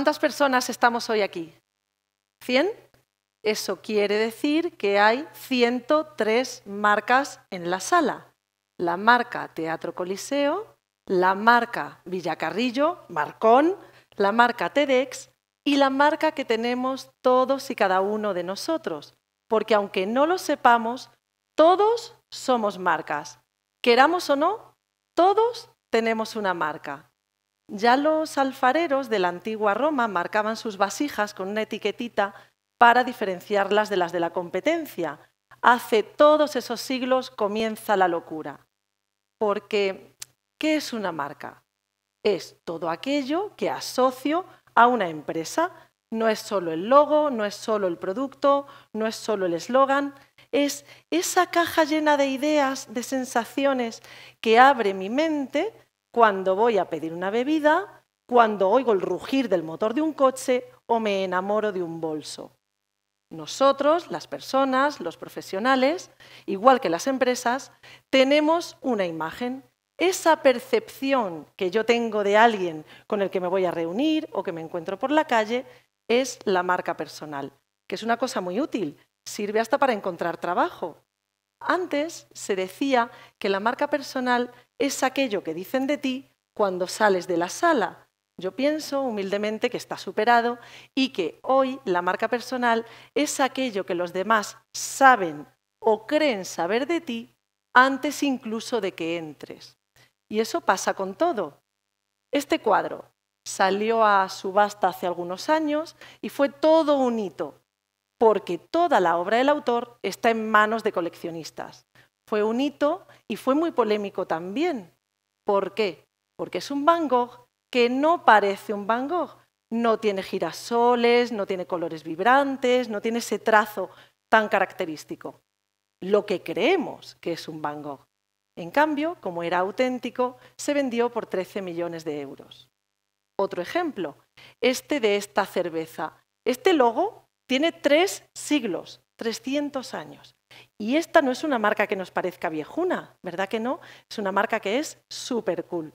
¿Cuántas personas estamos hoy aquí? ¿100? Eso quiere decir que hay 103 marcas en la sala. La marca Teatro Coliseo, la marca Villacarrillo, Marcón, la marca TEDx y la marca que tenemos todos y cada uno de nosotros. Porque aunque no lo sepamos, todos somos marcas. Queramos o no, todos tenemos una marca. Ya los alfareros de la antigua Roma marcaban sus vasijas con una etiquetita para diferenciarlas de las de la competencia. Hace todos esos siglos comienza la locura. Porque, ¿qué es una marca? Es todo aquello que asocio a una empresa. No es solo el logo, no es solo el producto, no es solo el eslogan, es esa caja llena de ideas, de sensaciones que abre mi mente cuando voy a pedir una bebida, cuando oigo el rugir del motor de un coche o me enamoro de un bolso. Nosotros, las personas, los profesionales, igual que las empresas, tenemos una imagen. Esa percepción que yo tengo de alguien con el que me voy a reunir o que me encuentro por la calle es la marca personal, que es una cosa muy útil. Sirve hasta para encontrar trabajo. Antes se decía que la marca personal es aquello que dicen de ti cuando sales de la sala. Yo pienso humildemente que está superado y que hoy la marca personal es aquello que los demás saben o creen saber de ti antes incluso de que entres. Y eso pasa con todo. Este cuadro salió a subasta hace algunos años y fue todo un hito, porque toda la obra del autor está en manos de coleccionistas. Fue un hito y fue muy polémico también. ¿Por qué? Porque es un Van Gogh que no parece un Van Gogh. No tiene girasoles, no tiene colores vibrantes, no tiene ese trazo tan característico. Lo que creemos que es un Van Gogh. En cambio, como era auténtico, se vendió por 13 millones de euros. Otro ejemplo, este de esta cerveza. Este logo tiene tres siglos, 300 años. Y esta no es una marca que nos parezca viejuna, ¿verdad que no? Es una marca que es súper cool.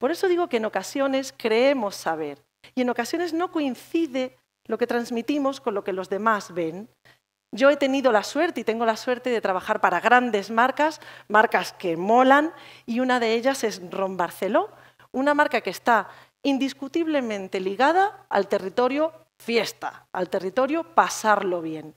Por eso digo que en ocasiones creemos saber y en ocasiones no coincide lo que transmitimos con lo que los demás ven. Yo he tenido la suerte y tengo la suerte de trabajar para grandes marcas, marcas que molan, y una de ellas es Ron Barceló, una marca que está indiscutiblemente ligada al territorio fiesta al territorio, pasarlo bien.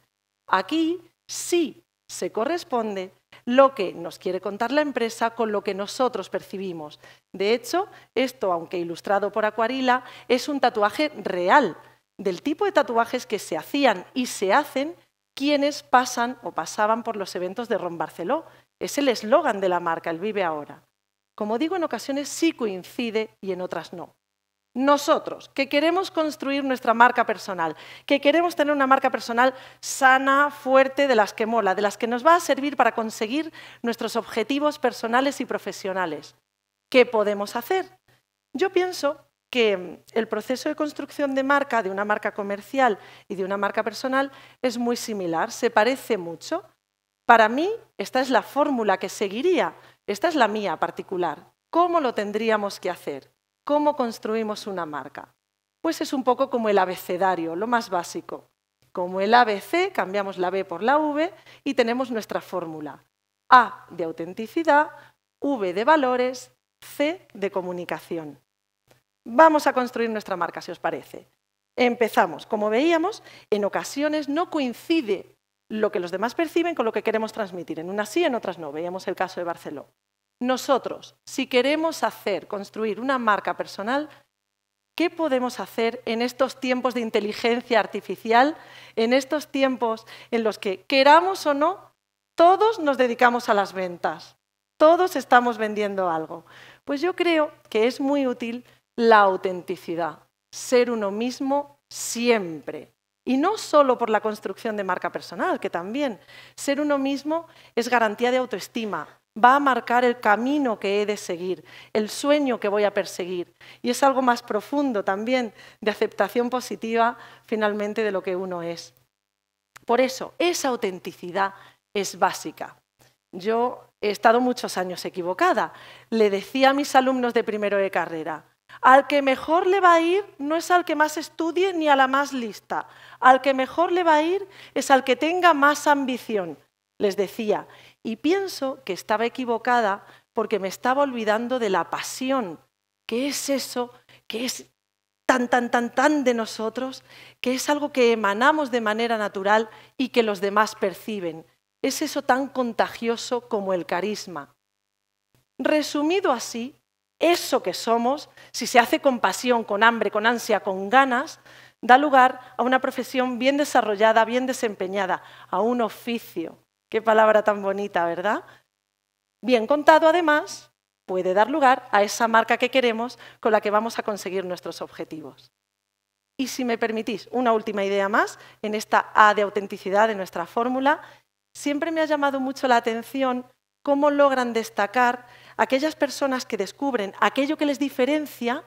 Aquí sí se corresponde lo que nos quiere contar la empresa con lo que nosotros percibimos. De hecho, esto, aunque ilustrado por acuarela, es un tatuaje real, del tipo de tatuajes que se hacían y se hacen quienes pasan o pasaban por los eventos de Ron Barceló. Es el eslogan de la marca, el vive ahora. Como digo, en ocasiones sí coincide y en otras no. Nosotros, que queremos construir nuestra marca personal, que queremos tener una marca personal sana, fuerte, de las que mola, de las que nos va a servir para conseguir nuestros objetivos personales y profesionales. ¿Qué podemos hacer? Yo pienso que el proceso de construcción de marca, de una marca comercial y de una marca personal, es muy similar, se parece mucho. Para mí, esta es la fórmula que seguiría, esta es la mía particular. ¿Cómo lo tendríamos que hacer? ¿Cómo construimos una marca? Pues es un poco como el abecedario, lo más básico. Como el ABC, cambiamos la B por la V y tenemos nuestra fórmula. A de autenticidad, V de valores, C de comunicación. Vamos a construir nuestra marca, si os parece. Empezamos. Como veíamos, en ocasiones no coincide lo que los demás perciben con lo que queremos transmitir. En unas sí, en otras no. Veíamos el caso de Barcelona. Nosotros, si queremos hacer, construir una marca personal, ¿qué podemos hacer en estos tiempos de inteligencia artificial, en estos tiempos en los que, queramos o no, todos nos dedicamos a las ventas, todos estamos vendiendo algo? Pues yo creo que es muy útil la autenticidad, ser uno mismo siempre. Y no solo por la construcción de marca personal, que también ser uno mismo es garantía de autoestima, va a marcar el camino que he de seguir, el sueño que voy a perseguir. Y es algo más profundo también de aceptación positiva finalmente de lo que uno es. Por eso, esa autenticidad es básica. Yo he estado muchos años equivocada. Le decía a mis alumnos de primero de carrera, al que mejor le va a ir no es al que más estudie ni a la más lista. Al que mejor le va a ir es al que tenga más ambición, les decía. Y pienso que estaba equivocada porque me estaba olvidando de la pasión, que es eso, que es tan, tan, tan, tan de nosotros, que es algo que emanamos de manera natural y que los demás perciben. Es eso tan contagioso como el carisma. Resumido así, eso que somos, si se hace con pasión, con hambre, con ansia, con ganas, da lugar a una profesión bien desarrollada, bien desempeñada, a un oficio. Qué palabra tan bonita, ¿verdad? Bien contado, además, puede dar lugar a esa marca que queremos con la que vamos a conseguir nuestros objetivos. Y si me permitís, una última idea más en esta A de autenticidad de nuestra fórmula. Siempre me ha llamado mucho la atención cómo logran destacar aquellas personas que descubren aquello que les diferencia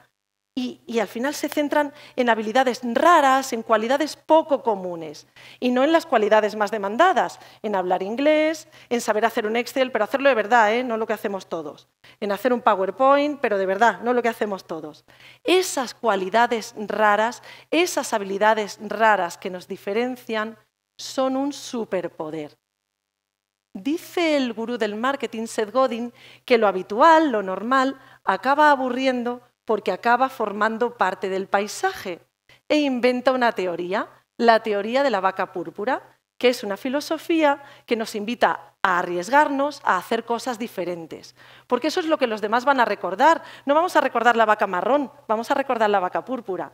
y, al final se centran en habilidades raras, en cualidades poco comunes y no en las cualidades más demandadas, en hablar inglés, en saber hacer un Excel, pero hacerlo de verdad, ¿eh? no lo que hacemos todos, en hacer un PowerPoint, pero de verdad, no lo que hacemos todos. Esas cualidades raras, esas habilidades raras que nos diferencian son un superpoder. Dice el gurú del marketing, Seth Godin, que lo habitual, lo normal, acaba aburriendo porque acaba formando parte del paisaje e inventa una teoría, la teoría de la vaca púrpura, que es una filosofía que nos invita a arriesgarnos, a hacer cosas diferentes, porque eso es lo que los demás van a recordar. No vamos a recordar la vaca marrón, vamos a recordar la vaca púrpura.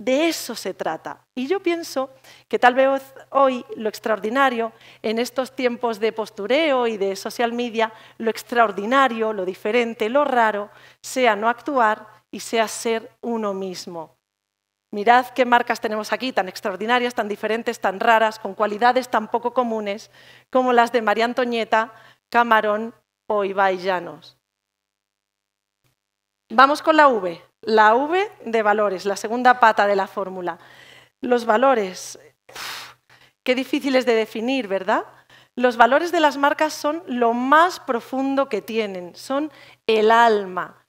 De eso se trata. Y yo pienso que tal vez hoy lo extraordinario, en estos tiempos de postureo y de social media, lo extraordinario, lo diferente, lo raro, sea no actuar y sea ser uno mismo. Mirad qué marcas tenemos aquí, tan extraordinarias, tan diferentes, tan raras, con cualidades tan poco comunes como las de María Antonieta, Camarón o Ibai Llanos. Vamos con la V. La V de valores, la segunda pata de la fórmula. Los valores, qué qué difíciles de definir, ¿verdad? Los valores de las marcas son lo más profundo que tienen, son el alma.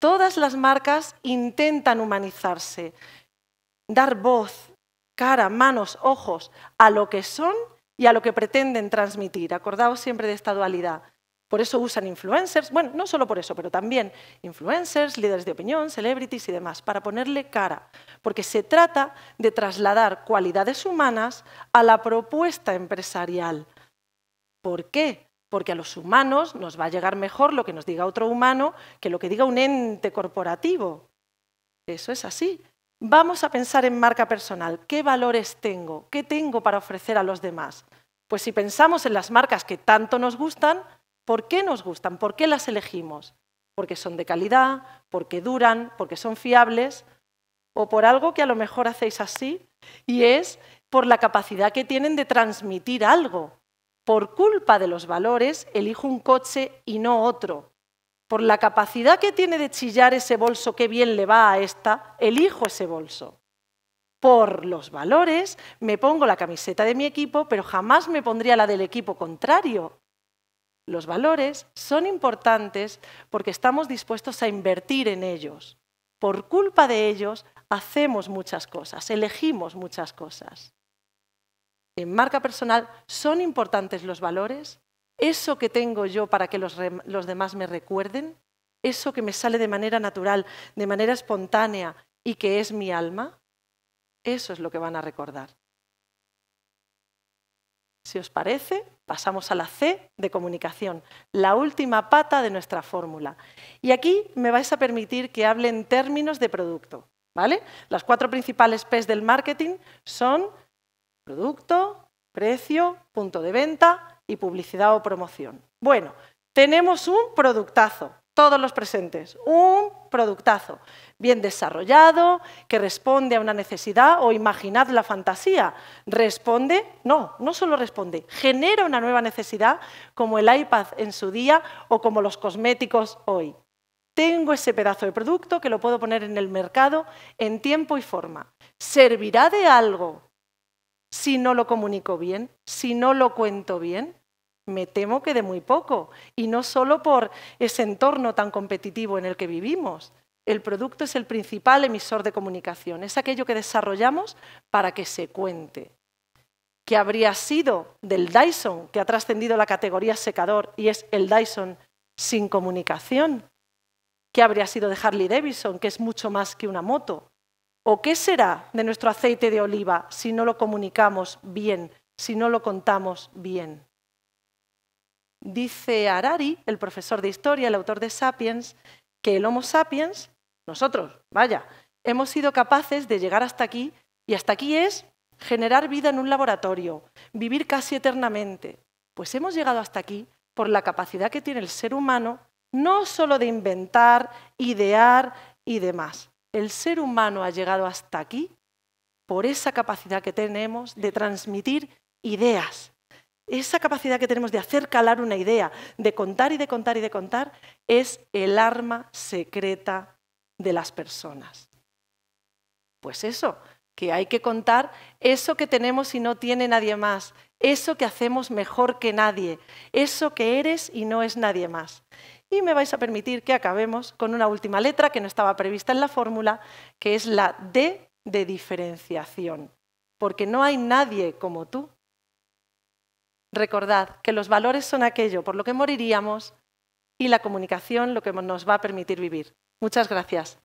Todas las marcas intentan humanizarse, dar voz, cara, manos, ojos a lo que son y a lo que pretenden transmitir. Acordaos siempre de esta dualidad. Por eso usan influencers, bueno, no solo por eso, pero también influencers, líderes de opinión, celebrities y demás, para ponerle cara, porque se trata de trasladar cualidades humanas a la propuesta empresarial. ¿Por qué? Porque a los humanos nos va a llegar mejor lo que nos diga otro humano que lo que diga un ente corporativo. Eso es así. Vamos a pensar en marca personal. ¿Qué valores tengo? ¿Qué tengo para ofrecer a los demás? Pues si pensamos en las marcas que tanto nos gustan, ¿Por qué nos gustan? ¿Por qué las elegimos? ¿Porque son de calidad? ¿Porque duran? ¿Porque son fiables? ¿O por algo que a lo mejor hacéis así? Y es por la capacidad que tienen de transmitir algo. Por culpa de los valores, elijo un coche y no otro. Por la capacidad que tiene de chillar ese bolso, qué bien le va a esta, elijo ese bolso. Por los valores, me pongo la camiseta de mi equipo, pero jamás me pondría la del equipo contrario. Los valores son importantes porque estamos dispuestos a invertir en ellos. Por culpa de ellos hacemos muchas cosas, elegimos muchas cosas. En marca personal, ¿son importantes los valores? ¿Eso que tengo yo para que los, los demás me recuerden? ¿Eso que me sale de manera natural, de manera espontánea y que es mi alma? Eso es lo que van a recordar. Si os parece, pasamos a la C de comunicación, la última pata de nuestra fórmula. Y aquí me vais a permitir que hable en términos de producto. ¿vale? Las cuatro principales P's del marketing son producto, precio, punto de venta y publicidad o promoción. Bueno, tenemos un productazo todos los presentes. Un productazo, bien desarrollado, que responde a una necesidad o imaginad la fantasía. Responde, no, no solo responde, genera una nueva necesidad como el iPad en su día o como los cosméticos hoy. Tengo ese pedazo de producto que lo puedo poner en el mercado en tiempo y forma. ¿Servirá de algo si no lo comunico bien, si no lo cuento bien? Me temo que de muy poco, y no solo por ese entorno tan competitivo en el que vivimos. El producto es el principal emisor de comunicación, es aquello que desarrollamos para que se cuente. ¿Qué habría sido del Dyson, que ha trascendido la categoría secador y es el Dyson sin comunicación? ¿Qué habría sido de Harley Davidson, que es mucho más que una moto? ¿O qué será de nuestro aceite de oliva si no lo comunicamos bien, si no lo contamos bien? Dice Harari, el profesor de historia, el autor de Sapiens, que el Homo sapiens, nosotros, vaya, hemos sido capaces de llegar hasta aquí y hasta aquí es generar vida en un laboratorio, vivir casi eternamente. Pues hemos llegado hasta aquí por la capacidad que tiene el ser humano no solo de inventar, idear y demás. El ser humano ha llegado hasta aquí por esa capacidad que tenemos de transmitir ideas, esa capacidad que tenemos de hacer calar una idea, de contar y de contar y de contar, es el arma secreta de las personas. Pues eso, que hay que contar eso que tenemos y no tiene nadie más, eso que hacemos mejor que nadie, eso que eres y no es nadie más. Y me vais a permitir que acabemos con una última letra que no estaba prevista en la fórmula, que es la D de diferenciación, porque no hay nadie como tú Recordad que los valores son aquello por lo que moriríamos y la comunicación lo que nos va a permitir vivir. Muchas gracias.